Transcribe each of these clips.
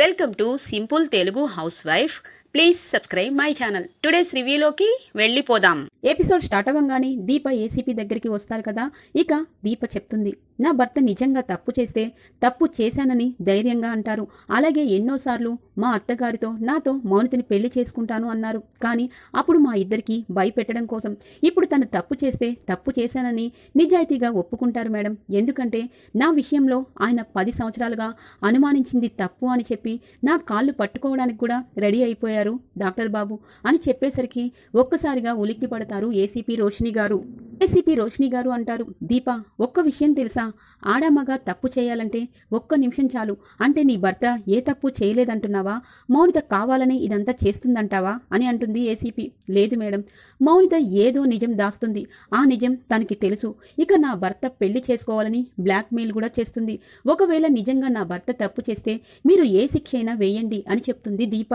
Welcome to simple Telugu housewife please subscribe my channel today's రివ్యూలోకి వెళ్ళిపోదాం episode start అవ్వగానే దీప ACP దగ్గరికి వస్తారు కదా ఇక దీప చెప్తుంది నా భర్త నిజంగా తప్పు చేస్తే తప్పు చేశానని ధైర్యంగా అంటారు అలాగే ఎన్నోసార్లు మా అత్తగారితో నాతో మౌనితిని పెళ్లి చేసుకుంటాను అన్నారు కానీ అప్పుడు మా ఇద్దరికి భయపెట్టడం కోసం ఇప్పుడు తను తప్పు చేస్తే తప్పు చేశానని నిజాయితీగా ఒప్పుకుంటారు మేడం ఎందుకంటే నా విషయంలో ఆయన పది సంవత్సరాలుగా అనుమానించింది తప్పు అని చెప్పి నా కాళ్ళు పట్టుకోవడానికి కూడా రెడీ అయిపోయారు డాక్టర్ బాబు అని చెప్పేసరికి ఒక్కసారిగా ఉలిక్కి పడతారు మాట్లాడతారు ఏసీపీ రోషిణి గారు ఏసీపీ రోషిణి గారు అంటారు దీప ఒక్క విషయం తెలుసా ఆడామగ తప్పు చేయాలంటే ఒక్క నిమిషం చాలు అంటే నీ భర్త ఏ తప్పు చేయలేదంటున్నావా మౌనిత కావాలని ఇదంతా చేస్తుందంటావా అని అంటుంది ఏసీపీ లేదు మేడం మౌనిత ఏదో నిజం దాస్తుంది ఆ నిజం తనకి తెలుసు ఇక నా భర్త పెళ్లి చేసుకోవాలని బ్లాక్మెయిల్ కూడా చేస్తుంది ఒకవేళ నిజంగా నా భర్త తప్పు చేస్తే మీరు ఏ శిక్ష అయినా వేయండి అని చెప్తుంది దీప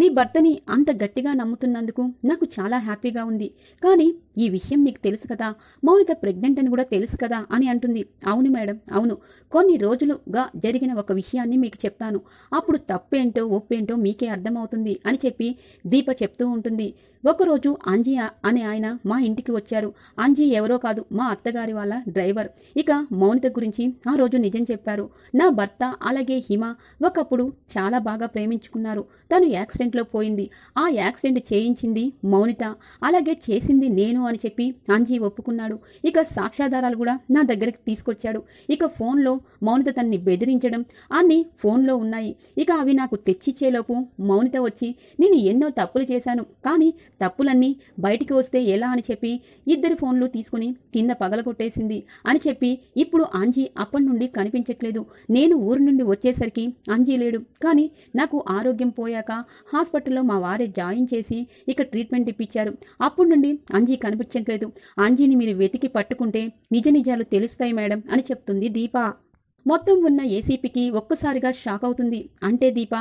నీ భర్తని అంత గట్టిగా నమ్ముతున్నందుకు నాకు చాలా హ్యాపీగా ఉంది కానీ ఈ విషయం నీకు తెలుసు కదా మౌనిత ప్రెగ్నెంట్ అని కూడా తెలుసు కదా అని అంటుంది అవును మేడం అవును కొన్ని రోజులుగా జరిగిన ఒక విషయాన్ని మీకు చెప్తాను అప్పుడు తప్పేంటో ఒప్పేంటో మీకే అర్థమవుతుంది అని చెప్పి దీప చెప్తూ ఉంటుంది ఒకరోజు ఆంజీ అనే ఆయన మా ఇంటికి వచ్చారు ఆంజీ ఎవరో కాదు మా అత్తగారి వాళ్ళ డ్రైవర్ ఇక మౌనిత గురించి ఆ రోజు నిజం చెప్పారు నా భర్త అలాగే హిమ ఒకప్పుడు చాలా బాగా ప్రేమించుకున్నారు తను యాక్సిడెంట్లో పోయింది ఆ యాక్సిడెంట్ చేయించింది మౌనిత అలాగే చేసింది నేను అని చెప్పి అంజీ ఒప్పుకున్నాడు ఇక సాక్ష్యాధారాలు కూడా నా దగ్గరికి తీసుకొచ్చాడు ఇక ఫోన్లో మౌనిత తన్ని బెదిరించడం అన్నీ ఫోన్లో ఉన్నాయి ఇక అవి నాకు తెచ్చిచ్చేలోపు మౌనిత వచ్చి నేను ఎన్నో తప్పులు చేశాను కానీ తప్పులన్నీ బయటికి వస్తే ఎలా అని చెప్పి ఇద్దరు ఫోన్లు తీసుకుని కింద పగలగొట్టేసింది అని చెప్పి ఇప్పుడు అంజీ అప్పటి నుండి కనిపించట్లేదు నేను ఊరు నుండి వచ్చేసరికి అంజీ లేడు కానీ నాకు ఆరోగ్యం పోయాక హాస్పిటల్లో మా వారే జాయిన్ చేసి ఇక ట్రీట్మెంట్ ఇప్పించారు అప్పటి నుండి అంజీ కనిపించట్లేదు అంజీని మీరు వెతికి పట్టుకుంటే నిజ నిజాలు తెలుస్తాయి మేడం అని చెప్తుంది దీపా మొత్తం ఉన్న ఏసీపీకి ఒక్కసారిగా షాక్ అవుతుంది అంటే దీప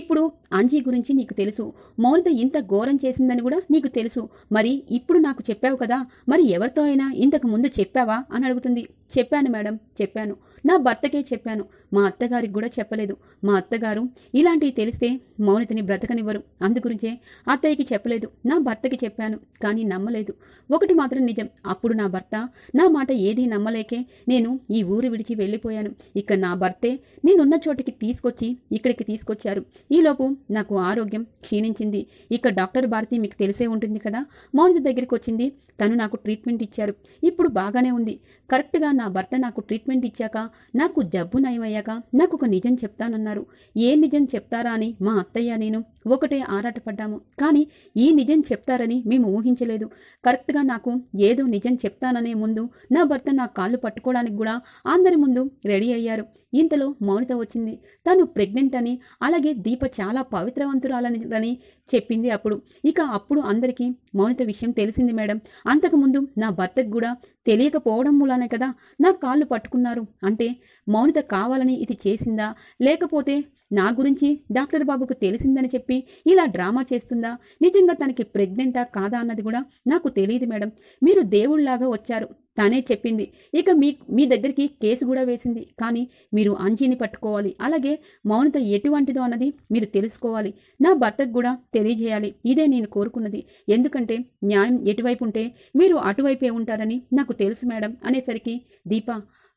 ఇప్పుడు అంజీ గురించి నీకు తెలుసు మౌనిత ఇంత ఘోరం చేసిందని కూడా నీకు తెలుసు మరి ఇప్పుడు నాకు చెప్పావు కదా మరి ఎవరితో అయినా ఇంతకు ముందు చెప్పావా అని అడుగుతుంది చెప్పాను మేడం చెప్పాను నా భర్తకే చెప్పాను మా అత్తగారికి కూడా చెప్పలేదు మా అత్తగారు ఇలాంటివి తెలిస్తే మౌనితని బ్రతకనివ్వరు అందుగురించే అత్తయ్యకి చెప్పలేదు నా భర్తకి చెప్పాను కానీ నమ్మలేదు ఒకటి మాత్రం నిజం అప్పుడు నా భర్త నా మాట ఏదీ నమ్మలేకే నేను ఈ ఊరు విడిచి వెళ్ళిపోయాను ఇక నా భర్తే నేనున్న చోటికి తీసుకొచ్చి ఇక్కడికి తీసుకొచ్చారు ఈలోపు నాకు ఆరోగ్యం క్షీణించింది ఇక డాక్టర్ భారతి మీకు తెలిసే ఉంటుంది కదా మౌనిత దగ్గరికి వచ్చింది తను నాకు ట్రీట్మెంట్ ఇచ్చారు ఇప్పుడు బాగానే ఉంది కరెక్ట్గా నా భర్త నాకు ట్రీట్మెంట్ ఇచ్చాక నాకు జబ్బు నయమయ్యాక నాకు ఒక నిజం చెప్తానన్నారు ఏ నిజం చెప్తారా అని మా అత్తయ్య నేను ఒకటే ఆరాటపడ్డాము కానీ ఈ నిజం చెప్తారని మేము ఊహించలేదు కరెక్ట్గా నాకు ఏదో నిజం చెప్తాననే ముందు నా భర్త నా కాళ్ళు పట్టుకోవడానికి కూడా అందరి ముందు రెడీ అయ్యి yarım. ఇంతలో మౌనిత వచ్చింది తను ప్రెగ్నెంట్ అని అలాగే దీప చాలా పవిత్రవంతురాలని చెప్పింది అప్పుడు ఇక అప్పుడు అందరికీ మౌనిత విషయం తెలిసింది మేడం అంతకుముందు నా భర్తకు కూడా తెలియకపోవడం మూలానే కదా నా కాళ్ళు పట్టుకున్నారు అంటే మౌనిత కావాలని ఇది చేసిందా లేకపోతే నా గురించి డాక్టర్ బాబుకు తెలిసిందని చెప్పి ఇలా డ్రామా చేస్తుందా నిజంగా తనకి ప్రెగ్నెంటా కాదా అన్నది కూడా నాకు తెలియదు మేడం మీరు దేవుళ్ళలాగా వచ్చారు తానే చెప్పింది ఇక మీ మీ దగ్గరికి కేసు కూడా వేసింది కానీ మీ మీరు అంజీని పట్టుకోవాలి అలాగే మౌనత ఎటువంటిదో అన్నది మీరు తెలుసుకోవాలి నా భర్తకు కూడా తెలియజేయాలి ఇదే నేను కోరుకున్నది ఎందుకంటే న్యాయం ఎటువైపు ఉంటే మీరు అటువైపే ఉంటారని నాకు తెలుసు మేడం అనేసరికి దీప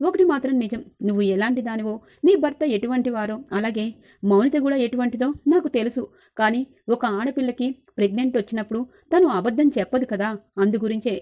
ఒకటి మాత్రం నిజం నువ్వు ఎలాంటి దానివో నీ భర్త ఎటువంటి వారో అలాగే మౌనిత కూడా ఎటువంటిదో నాకు తెలుసు కానీ ఒక ఆడపిల్లకి ప్రెగ్నెంట్ వచ్చినప్పుడు తను అబద్ధం చెప్పదు కదా అందు గురించే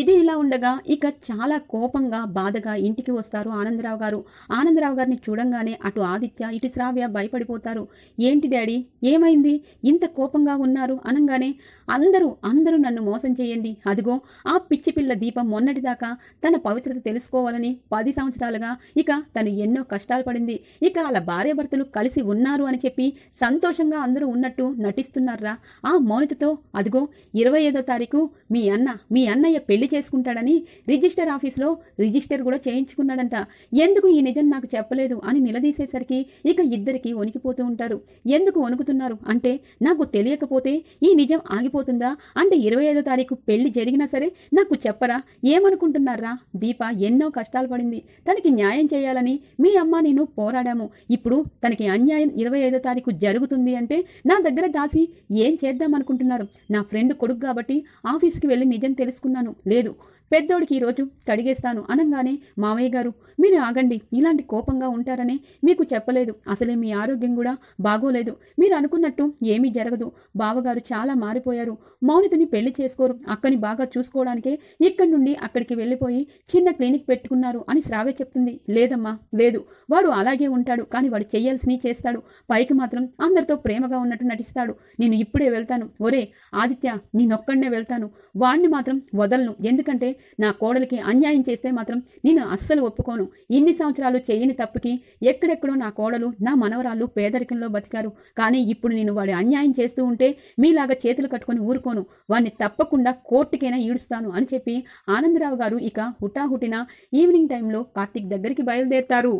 ఇది ఇలా ఉండగా ఇక చాలా కోపంగా బాధగా ఇంటికి వస్తారు ఆనందరావు గారు ఆనందరావు గారిని చూడంగానే అటు ఆదిత్య ఇటు శ్రావ్య భయపడిపోతారు ఏంటి డాడీ ఏమైంది ఇంత కోపంగా ఉన్నారు అనగానే అందరూ అందరూ నన్ను మోసం చేయండి అదిగో ఆ పిచ్చి పిల్ల దీపం మొన్నటిదాకా తన పవిత్రత తెలుసుకోవాలని పది సంవత్సరాలుగా ఇక తను ఎన్నో కష్టాలు పడింది ఇక అలా భార్యాభర్తలు కలిసి ఉన్నారు అని చెప్పి సంతోషంగా అందరూ ఉన్నట్టు నటిస్తున్నారా ఆ మౌనితతో అదిగో ఇరవై ఐదో తారీఖు మీ అన్న మీ అన్నయ్య పెళ్లి పెళ్లి చేసుకుంటాడని రిజిస్టర్ ఆఫీస్లో రిజిస్టర్ కూడా చేయించుకున్నాడంట ఎందుకు ఈ నిజం నాకు చెప్పలేదు అని నిలదీసేసరికి ఇక ఇద్దరికి వణికిపోతూ ఉంటారు ఎందుకు వణుకుతున్నారు అంటే నాకు తెలియకపోతే ఈ నిజం ఆగిపోతుందా అంటే ఇరవై ఐదో తారీఖు పెళ్లి జరిగినా సరే నాకు చెప్పరా ఏమనుకుంటున్నారా దీప ఎన్నో కష్టాలు పడింది తనకి న్యాయం చేయాలని మీ అమ్మ నేను పోరాడాము ఇప్పుడు తనకి అన్యాయం ఇరవై ఐదో తారీఖు జరుగుతుంది అంటే నా దగ్గర దాసి ఏం చేద్దాం అనుకుంటున్నారు నా ఫ్రెండ్ కొడుకు కాబట్టి ఆఫీస్కి వెళ్ళి నిజం తెలుసుకున్నాను లేదు పెద్దోడికి ఈరోజు కడిగేస్తాను అనంగానే మావయ్య గారు మీరు ఆగండి ఇలాంటి కోపంగా ఉంటారనే మీకు చెప్పలేదు అసలే మీ ఆరోగ్యం కూడా బాగోలేదు మీరు అనుకున్నట్టు ఏమీ జరగదు బావగారు చాలా మారిపోయారు మౌనితని పెళ్లి చేసుకోరు అక్కని బాగా చూసుకోవడానికే ఇక్కడి నుండి అక్కడికి వెళ్ళిపోయి చిన్న క్లినిక్ పెట్టుకున్నారు అని శ్రావ్య చెప్తుంది లేదమ్మా లేదు వాడు అలాగే ఉంటాడు కానీ వాడు చేయాల్సినవి చేస్తాడు పైకి మాత్రం అందరితో ప్రేమగా ఉన్నట్టు నటిస్తాడు నేను ఇప్పుడే వెళ్తాను ఒరే ఆదిత్య నేనొక్కడనే వెళ్తాను వాణ్ణి మాత్రం వదలను ఎందుకంటే నా కోడలికి అన్యాయం చేస్తే మాత్రం నేను అస్సలు ఒప్పుకోను ఇన్ని సంవత్సరాలు చేయని తప్పుకి ఎక్కడెక్కడో నా కోడలు నా మనవరాలు పేదరికంలో బతికారు కానీ ఇప్పుడు నేను వాడి అన్యాయం చేస్తూ ఉంటే మీలాగా చేతులు కట్టుకొని ఊరుకోను వాడిని తప్పకుండా కోర్టుకైనా ఈడుస్తాను అని చెప్పి ఆనందరావు గారు ఇక హుటాహుటిన ఈవినింగ్ టైంలో కార్తీక్ దగ్గరికి బయలుదేరుతారు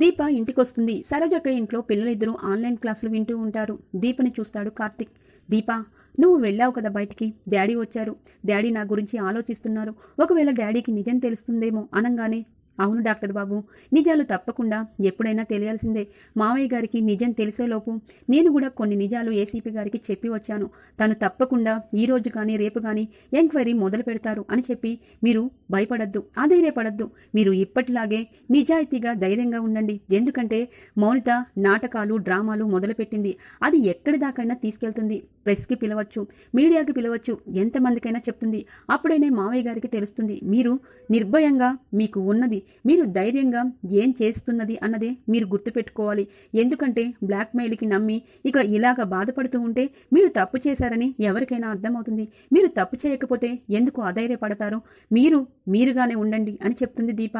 దీప ఇంటికొస్తుంది సరోజక్క ఇంట్లో పిల్లలిద్దరూ ఆన్లైన్ క్లాసులు వింటూ ఉంటారు దీపని చూస్తాడు కార్తిక్ దీపా నువ్వు వెళ్ళావు కదా బయటికి డాడీ వచ్చారు డాడీ నా గురించి ఆలోచిస్తున్నారు ఒకవేళ డాడీకి నిజం తెలుస్తుందేమో అనంగానే అవును డాక్టర్ బాబు నిజాలు తప్పకుండా ఎప్పుడైనా తెలియాల్సిందే మావయ్య గారికి నిజం తెలిసేలోపు నేను కూడా కొన్ని నిజాలు ఏసీపీ గారికి చెప్పి వచ్చాను తను తప్పకుండా ఈ రోజు కానీ రేపు కానీ ఎంక్వైరీ మొదలు పెడతారు అని చెప్పి మీరు భయపడద్దు ఆధైర్యపడద్దు మీరు ఇప్పటిలాగే నిజాయితీగా ధైర్యంగా ఉండండి ఎందుకంటే మౌనిత నాటకాలు డ్రామాలు మొదలుపెట్టింది అది ఎక్కడి దాకైనా తీసుకెళ్తుంది ప్రెస్కి పిలవచ్చు మీడియాకి పిలవచ్చు ఎంతమందికైనా చెప్తుంది అప్పుడైనా మావయ్య గారికి తెలుస్తుంది మీరు నిర్భయంగా మీకు ఉన్నది మీరు ధైర్యంగా ఏం చేస్తున్నది అన్నదే మీరు గుర్తుపెట్టుకోవాలి ఎందుకంటే బ్లాక్మెయిల్కి నమ్మి ఇక ఇలాగ బాధపడుతూ ఉంటే మీరు తప్పు చేశారని ఎవరికైనా అర్థమవుతుంది మీరు తప్పు చేయకపోతే ఎందుకు అధైర్యపడతారు మీరు మీరుగానే ఉండండి అని చెప్తుంది దీప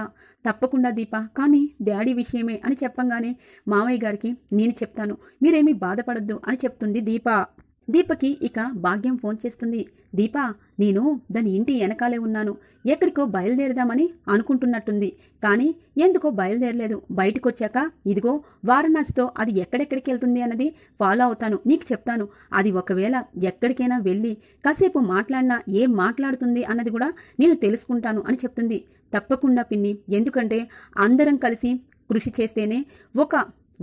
తప్పకుండా దీప కానీ డాడీ విషయమే అని చెప్పంగానే మావయ్య గారికి నేను చెప్తాను మీరేమీ బాధపడద్దు అని చెప్తుంది దీప దీపకి ఇక భాగ్యం ఫోన్ చేస్తుంది దీపా నేను దాని ఇంటి వెనకాలే ఉన్నాను ఎక్కడికో బయలుదేరదామని అనుకుంటున్నట్టుంది కానీ ఎందుకో బయలుదేరలేదు బయటకొచ్చాక ఇదిగో వారణాసితో అది ఎక్కడెక్కడికి వెళ్తుంది అన్నది ఫాలో అవుతాను నీకు చెప్తాను అది ఒకవేళ ఎక్కడికైనా వెళ్ళి కాసేపు మాట్లాడినా ఏం మాట్లాడుతుంది అన్నది కూడా నేను తెలుసుకుంటాను అని చెప్తుంది తప్పకుండా పిన్ని ఎందుకంటే అందరం కలిసి కృషి చేస్తేనే ఒక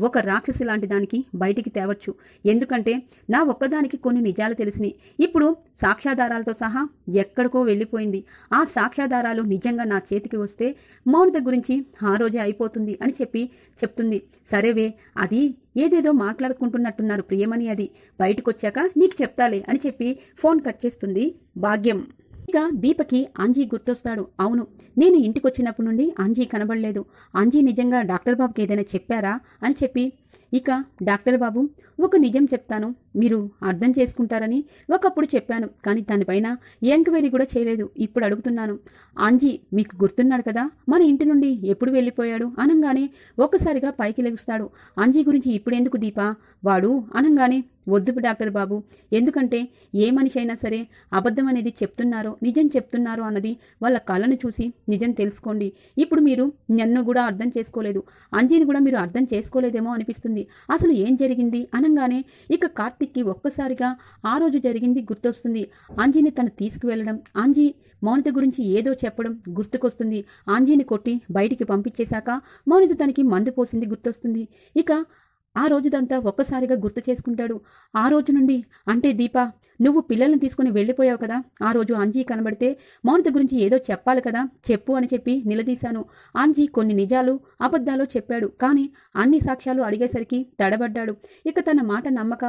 ఒక రాక్షసి లాంటి దానికి బయటికి తేవచ్చు ఎందుకంటే నా ఒక్కదానికి కొన్ని నిజాలు తెలిసినాయి ఇప్పుడు సాక్ష్యాధారాలతో సహా ఎక్కడికో వెళ్ళిపోయింది ఆ సాక్ష్యాధారాలు నిజంగా నా చేతికి వస్తే మౌనిత గురించి ఆ రోజే అయిపోతుంది అని చెప్పి చెప్తుంది సరేవే అది ఏదేదో మాట్లాడుకుంటున్నట్టున్నారు ప్రియమని అది బయటకొచ్చాక నీకు చెప్తాలే అని చెప్పి ఫోన్ కట్ చేస్తుంది భాగ్యం ఇంకా దీపకి ఆంజీ గుర్తొస్తాడు అవును నేను ఇంటికొచ్చినప్పటి నుండి ఆంజీ కనబడలేదు ఆంజీ నిజంగా డాక్టర్ బాబుకి ఏదైనా చెప్పారా అని చెప్పి ఇక డాక్టర్ బాబు ఒక నిజం చెప్తాను మీరు అర్థం చేసుకుంటారని ఒకప్పుడు చెప్పాను కానీ దానిపైన ఎంక్వైరీ కూడా చేయలేదు ఇప్పుడు అడుగుతున్నాను అంజీ మీకు గుర్తున్నాడు కదా మన ఇంటి నుండి ఎప్పుడు వెళ్ళిపోయాడు అనగానే ఒక్కసారిగా పైకి లెగుస్తాడు అంజీ గురించి ఇప్పుడెందుకు దీపా వాడు అనగానే వద్దు డాక్టర్ బాబు ఎందుకంటే ఏ మనిషి అయినా సరే అబద్ధం అనేది చెప్తున్నారో నిజం చెప్తున్నారో అన్నది వాళ్ళ కళను చూసి నిజం తెలుసుకోండి ఇప్పుడు మీరు నన్ను కూడా అర్థం చేసుకోలేదు అంజీని కూడా మీరు అర్థం చేసుకోలేదేమో అనిపిస్తుంది అనిపిస్తుంది అసలు ఏం జరిగింది అనగానే ఇక కార్తిక్కి ఒక్కసారిగా ఆ రోజు జరిగింది గుర్తొస్తుంది అంజీని తను తీసుకువెళ్ళడం అంజీ మౌనిత గురించి ఏదో చెప్పడం గుర్తుకొస్తుంది ఆంజీని కొట్టి బయటికి పంపించేశాక మౌనిత తనకి మందు పోసింది గుర్తొస్తుంది ఇక ఆ రోజుదంతా ఒక్కసారిగా గుర్తు చేసుకుంటాడు ఆ రోజు నుండి అంటే దీపా నువ్వు పిల్లల్ని తీసుకుని వెళ్ళిపోయావు కదా ఆ రోజు అంజీ కనబడితే మౌనిత గురించి ఏదో చెప్పాలి కదా చెప్పు అని చెప్పి నిలదీశాను అంజీ కొన్ని నిజాలు అబద్ధాలు చెప్పాడు కానీ అన్ని సాక్ష్యాలు అడిగేసరికి తడబడ్డాడు ఇక తన మాట నమ్మక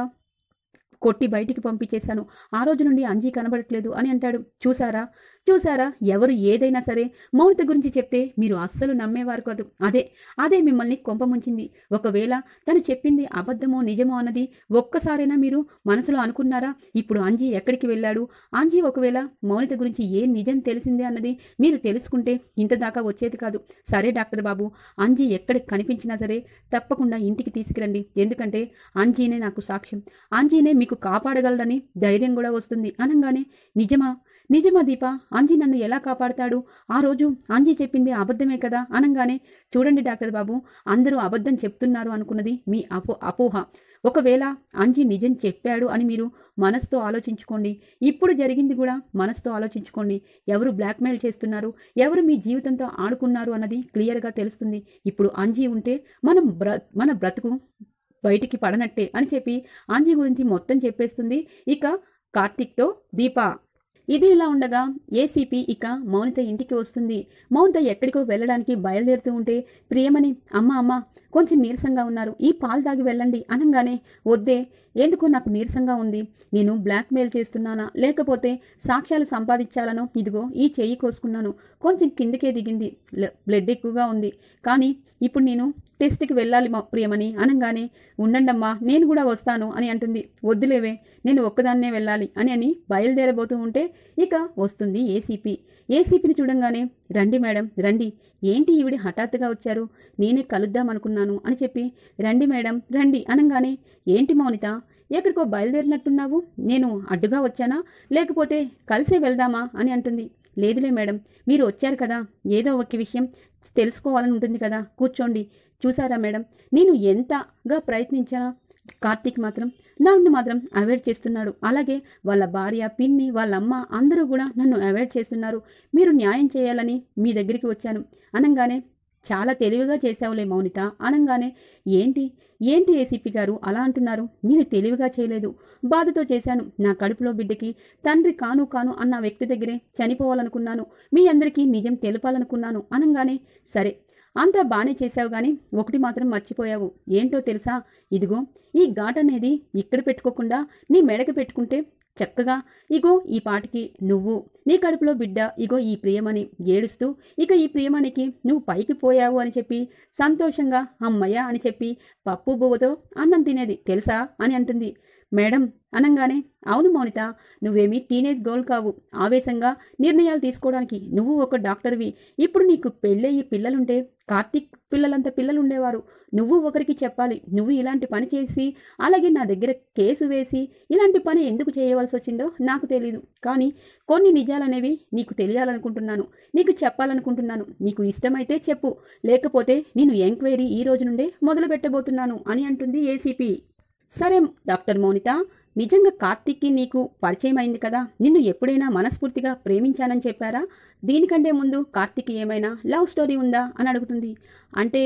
కొట్టి బయటికి పంపించేశాను ఆ రోజు నుండి అంజీ కనబడట్లేదు అని అంటాడు చూసారా చూసారా ఎవరు ఏదైనా సరే మౌనిత గురించి చెప్తే మీరు అస్సలు నమ్మేవారు కాదు అదే అదే మిమ్మల్ని కొంపముంచింది ఒకవేళ తను చెప్పింది అబద్ధమో నిజమో అన్నది ఒక్కసారైనా మీరు మనసులో అనుకున్నారా ఇప్పుడు అంజీ ఎక్కడికి వెళ్ళాడు అంజీ ఒకవేళ మౌనిత గురించి ఏ నిజం తెలిసిందే అన్నది మీరు తెలుసుకుంటే ఇంత దాకా వచ్చేది కాదు సరే డాక్టర్ బాబు అంజీ ఎక్కడికి కనిపించినా సరే తప్పకుండా ఇంటికి తీసుకురండి ఎందుకంటే అంజీనే నాకు సాక్ష్యం అంజీనే మీకు కాపాడగలడని ధైర్యం కూడా వస్తుంది అనగానే నిజమా నిజమా దీప అంజీ నన్ను ఎలా కాపాడతాడు ఆ రోజు అంజీ చెప్పింది అబద్ధమే కదా అనగానే చూడండి డాక్టర్ బాబు అందరూ అబద్ధం చెప్తున్నారు అనుకున్నది మీ అపో అపోహ ఒకవేళ అంజీ నిజం చెప్పాడు అని మీరు మనసుతో ఆలోచించుకోండి ఇప్పుడు జరిగింది కూడా మనసుతో ఆలోచించుకోండి ఎవరు బ్లాక్మెయిల్ చేస్తున్నారు ఎవరు మీ జీవితంతో ఆడుకున్నారు అన్నది క్లియర్గా తెలుస్తుంది ఇప్పుడు అంజీ ఉంటే మనం బ్ర మన బ్రతుకు బయటికి పడనట్టే అని చెప్పి అంజీ గురించి మొత్తం చెప్పేస్తుంది ఇక కార్తిక్తో దీపా ఇది ఇలా ఉండగా ఏసీపీ ఇక మౌనిత ఇంటికి వస్తుంది మౌనిత ఎక్కడికో వెళ్ళడానికి బయలుదేరుతూ ఉంటే ప్రియమని అమ్మ అమ్మ కొంచెం నీరసంగా ఉన్నారు ఈ పాలు తాగి వెళ్ళండి అనగానే వద్దే ఎందుకు నాకు నీరసంగా ఉంది నేను బ్లాక్మెయిల్ చేస్తున్నానా లేకపోతే సాక్ష్యాలు సంపాదించాలనో ఇదిగో ఈ చెయ్యి కోసుకున్నాను కొంచెం కిందకే దిగింది బ్లడ్ ఎక్కువగా ఉంది కానీ ఇప్పుడు నేను టెస్ట్కి వెళ్ళాలి మా ప్రియమని అనగానే ఉండండమ్మా నేను కూడా వస్తాను అని అంటుంది వద్దులేవే నేను ఒక్కదాన్నే వెళ్ళాలి అని అని బయలుదేరబోతూ ఉంటే ఇక వస్తుంది ఏసీపీ ఏసీపీని చూడంగానే రండి మేడం రండి ఏంటి ఈవిడ హఠాత్తుగా వచ్చారు నేనే కలుద్దామనుకున్నాను అని చెప్పి రండి మేడం రండి అనగానే ఏంటి మౌనిత ఎక్కడికో బయలుదేరినట్టున్నావు నేను అడ్డుగా వచ్చానా లేకపోతే కలిసే వెళ్దామా అని అంటుంది లేదులే మేడం మీరు వచ్చారు కదా ఏదో ఒక విషయం తెలుసుకోవాలని ఉంటుంది కదా కూర్చోండి చూసారా మేడం నేను ఎంతగా ప్రయత్నించానా కార్తీక్ మాత్రం నన్ను మాత్రం అవాయిడ్ చేస్తున్నాడు అలాగే వాళ్ళ భార్య పిన్ని వాళ్ళ అమ్మ అందరూ కూడా నన్ను అవాయిడ్ చేస్తున్నారు మీరు న్యాయం చేయాలని మీ దగ్గరికి వచ్చాను అనగానే చాలా తెలివిగా చేశావులే మౌనిత అనగానే ఏంటి ఏంటి ఏసీపీ గారు అలా అంటున్నారు నేను తెలివిగా చేయలేదు బాధతో చేశాను నా కడుపులో బిడ్డకి తండ్రి కాను కాను అన్న వ్యక్తి దగ్గరే చనిపోవాలనుకున్నాను మీ అందరికీ నిజం తెలపాలనుకున్నాను అనగానే సరే అంతా బాగానే చేశావు కానీ ఒకటి మాత్రం మర్చిపోయావు ఏంటో తెలుసా ఇదిగో ఈ ఘాట్ అనేది ఇక్కడ పెట్టుకోకుండా నీ మెడకు పెట్టుకుంటే చక్కగా ఇగో ఈ పాటికి నువ్వు నీ కడుపులో బిడ్డ ఇగో ఈ ప్రియమని ఏడుస్తూ ఇక ఈ ప్రియమణికి నువ్వు పైకి పోయావు అని చెప్పి సంతోషంగా అమ్మయ్య అని చెప్పి పప్పు బువ్వతో అన్నం తినేది తెలుసా అని అంటుంది మేడం అనంగానే అవును మౌనిత నువ్వేమీ టీనేజ్ గోల్ కావు ఆవేశంగా నిర్ణయాలు తీసుకోవడానికి నువ్వు ఒక డాక్టర్వి ఇప్పుడు నీకు పెళ్ళయ్యి పిల్లలుంటే కార్తీక్ పిల్లలంత పిల్లలు ఉండేవారు నువ్వు ఒకరికి చెప్పాలి నువ్వు ఇలాంటి పని చేసి అలాగే నా దగ్గర కేసు వేసి ఇలాంటి పని ఎందుకు చేయవలసి వచ్చిందో నాకు తెలీదు కానీ కొన్ని నిజాలనేవి నీకు తెలియాలనుకుంటున్నాను నీకు చెప్పాలనుకుంటున్నాను నీకు ఇష్టమైతే చెప్పు లేకపోతే నేను ఎంక్వైరీ ఈ రోజు నుండే మొదలు పెట్టబోతున్నాను అని అంటుంది ఏసీపీ సరే డాక్టర్ మౌనిత నిజంగా కార్తీక్కి నీకు పరిచయం అయింది కదా నిన్ను ఎప్పుడైనా మనస్ఫూర్తిగా ప్రేమించానని చెప్పారా దీనికంటే ముందు కార్తీక్ ఏమైనా లవ్ స్టోరీ ఉందా అని అడుగుతుంది అంటే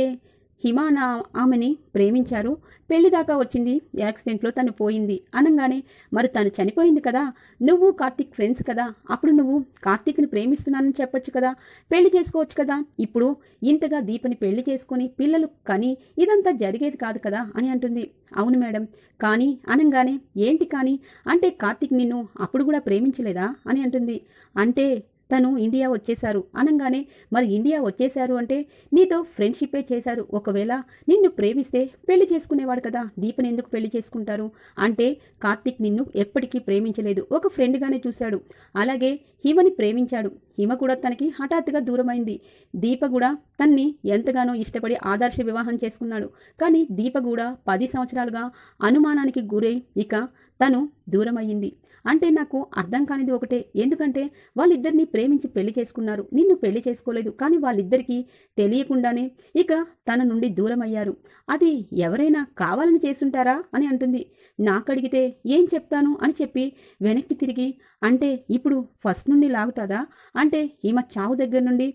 హిమాన ఆమెని ప్రేమించారు పెళ్లిదాకా వచ్చింది యాక్సిడెంట్లో తను పోయింది అనగానే మరి తను చనిపోయింది కదా నువ్వు కార్తిక్ ఫ్రెండ్స్ కదా అప్పుడు నువ్వు కార్తిక్ని ప్రేమిస్తున్నానని చెప్పొచ్చు కదా పెళ్లి చేసుకోవచ్చు కదా ఇప్పుడు ఇంతగా దీపని పెళ్లి చేసుకుని పిల్లలు కానీ ఇదంతా జరిగేది కాదు కదా అని అంటుంది అవును మేడం కానీ అనగానే ఏంటి కానీ అంటే కార్తిక్ నిన్ను అప్పుడు కూడా ప్రేమించలేదా అని అంటుంది అంటే తను ఇండియా వచ్చేశారు అనగానే మరి ఇండియా వచ్చేశారు అంటే నీతో ఫ్రెండ్షిప్పే చేశారు ఒకవేళ నిన్ను ప్రేమిస్తే పెళ్లి చేసుకునేవాడు కదా దీపని ఎందుకు పెళ్లి చేసుకుంటారు అంటే కార్తిక్ నిన్ను ఎప్పటికీ ప్రేమించలేదు ఒక ఫ్రెండ్గానే చూశాడు అలాగే హిమని ప్రేమించాడు హిమ కూడా తనకి హఠాత్తుగా దూరమైంది దీప కూడా తన్ని ఎంతగానో ఇష్టపడి ఆదర్శ వివాహం చేసుకున్నాడు కానీ దీప కూడా పది సంవత్సరాలుగా అనుమానానికి గురై ఇక తను దూరమయ్యింది అంటే నాకు అర్థం కానిది ఒకటే ఎందుకంటే వాళ్ళిద్దరిని ప్రేమించి పెళ్లి చేసుకున్నారు నిన్ను పెళ్లి చేసుకోలేదు కానీ వాళ్ళిద్దరికీ తెలియకుండానే ఇక తన నుండి దూరమయ్యారు అది ఎవరైనా కావాలని చేస్తుంటారా అని అంటుంది నాకడిగితే ఏం చెప్తాను అని చెప్పి వెనక్కి తిరిగి అంటే ఇప్పుడు ఫస్ట్ నుండి లాగుతుందా అంటే ఈమె చావు దగ్గర నుండి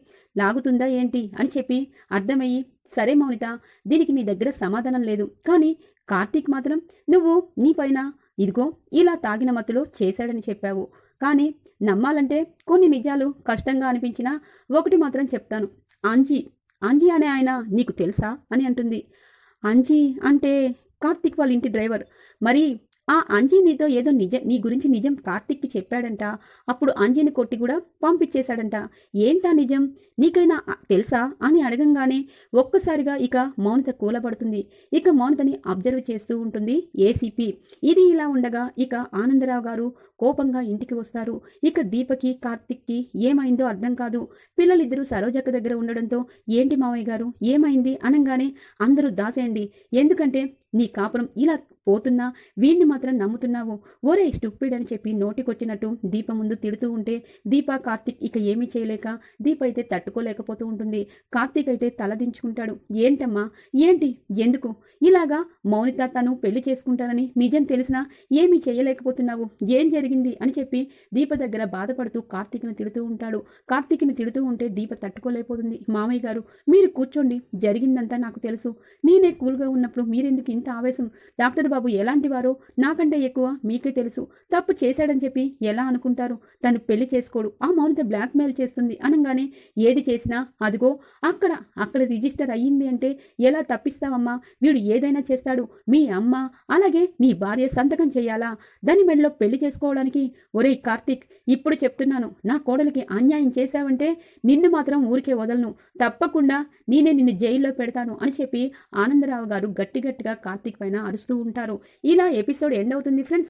లాగుతుందా ఏంటి అని చెప్పి అర్థమయ్యి సరే మౌనిత దీనికి నీ దగ్గర సమాధానం లేదు కానీ కార్తీక్ మాత్రం నువ్వు నీ పైన ఇదిగో ఇలా తాగిన మత్తులో చేశాడని చెప్పావు కానీ నమ్మాలంటే కొన్ని నిజాలు కష్టంగా అనిపించినా ఒకటి మాత్రం చెప్తాను అంజీ అంజీ అనే ఆయన నీకు తెలుసా అని అంటుంది అంజీ అంటే కార్తిక్ వాళ్ళ ఇంటి డ్రైవర్ మరి ఆ అంజనీతో ఏదో నిజ నీ గురించి నిజం కార్తిక్కి చెప్పాడంట అప్పుడు అంజని కొట్టి కూడా పంపించేశాడంట ఏంటా నిజం నీకైనా తెలుసా అని అడగంగానే ఒక్కసారిగా ఇక మౌనత కూలబడుతుంది ఇక మౌనతని అబ్జర్వ్ చేస్తూ ఉంటుంది ఏసీపీ ఇది ఇలా ఉండగా ఇక ఆనందరావు గారు కోపంగా ఇంటికి వస్తారు ఇక దీపకి కార్తిక్కి ఏమైందో అర్థం కాదు పిల్లలిద్దరూ సరోజక్క దగ్గర ఉండడంతో ఏంటి మావయ్య గారు ఏమైంది అనగానే అందరూ దాసేయండి ఎందుకంటే నీ కాపురం ఇలా పోతున్నా వీణ్ణి మాత్రం నమ్ముతున్నావు ఓరే స్టూపిడ్ అని చెప్పి నోటికొచ్చినట్టు దీప ముందు తిడుతూ ఉంటే దీప కార్తిక్ ఇక ఏమీ చేయలేక దీప అయితే తట్టుకోలేకపోతూ ఉంటుంది కార్తిక్ అయితే తలదించుకుంటాడు ఏంటమ్మా ఏంటి ఎందుకు ఇలాగా మౌనిత తను పెళ్లి చేసుకుంటానని నిజం తెలిసినా ఏమీ చేయలేకపోతున్నావు ఏం జరిగింది అని చెప్పి దీప దగ్గర బాధపడుతూ కార్తీక్ని తిడుతూ ఉంటాడు కార్తీక్ని తిడుతూ ఉంటే దీప తట్టుకోలేకపోతుంది మామయ్య గారు మీరు కూర్చోండి జరిగిందంతా నాకు తెలుసు నేనే కూల్గా ఉన్నప్పుడు మీరెందుకు ఇంత ఆవేశం డాక్టర్ బాబు చంద్రబాబు ఎలాంటివారో నాకంటే ఎక్కువ మీకే తెలుసు తప్పు చేశాడని చెప్పి ఎలా అనుకుంటారు తను పెళ్లి చేసుకోడు ఆ మౌనిత బ్లాక్మెయిల్ చేస్తుంది అనగానే ఏది చేసినా అదిగో అక్కడ అక్కడ రిజిస్టర్ అయ్యింది అంటే ఎలా తప్పిస్తావమ్మా వీడు ఏదైనా చేస్తాడు మీ అమ్మ అలాగే నీ భార్య సంతకం చేయాలా దాని మెడలో పెళ్లి చేసుకోవడానికి ఒరే కార్తీక్ ఇప్పుడు చెప్తున్నాను నా కోడలికి అన్యాయం చేశావంటే నిన్ను మాత్రం ఊరికే వదలను తప్పకుండా నేనే నిన్ను జైల్లో పెడతాను అని చెప్పి ఆనందరావు గారు గట్టిగట్టిగా కార్తీక్ పైన అరుస్తూ ఉంటారు ఉంటారు ఇలా ఎపిసోడ్ ఎండ్ అవుతుంది ఫ్రెండ్స్